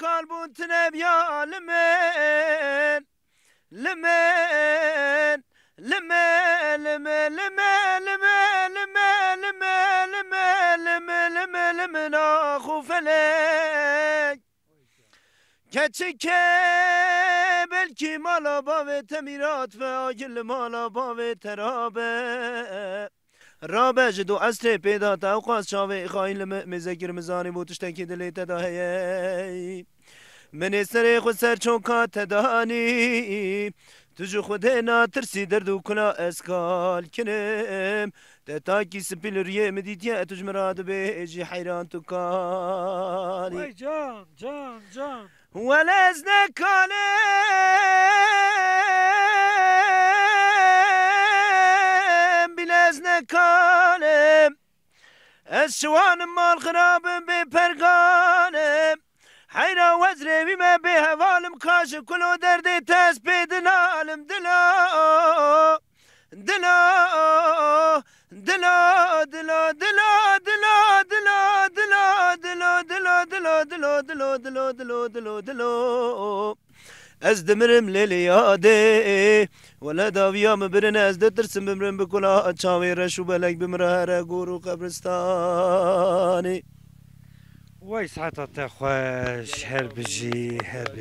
کال بون تنب یا لمن لمن لمن لمن لمن لمن لمن لمن لمن لمن لمن لمن آخو فلک کچی که بلکی مالا باوه تمیرات و آگل مالا باوه ترابه را جدو از ته پیدا تا و قاس شاوه مزه مزگیر مزانی بو تشتکی دلی تدا من سر خود سر چونکا تدانی تجو خود نه ترسی درد و کلا اسکال کنم تا تاکی سپیل ریه مدیتیه تج مراد بیجی حیران تو کاری جان جان جان نکانه دکانم اسوانم مال خرابم به پرگانم حیرا وزروی ما به حوالم کاش کلو درد تس به دلالم دلا دلا دلا دلا دلا دلا دلا دلا دلا دلا دلا دلا دلا دلا دلا دلا از دمرم لیلی یاده ولا داویا مبرن از دترسم بمرن بکلا چاوی رشو بلک بمره را گورو قبرستانی وای ساعت تا هر بجی هر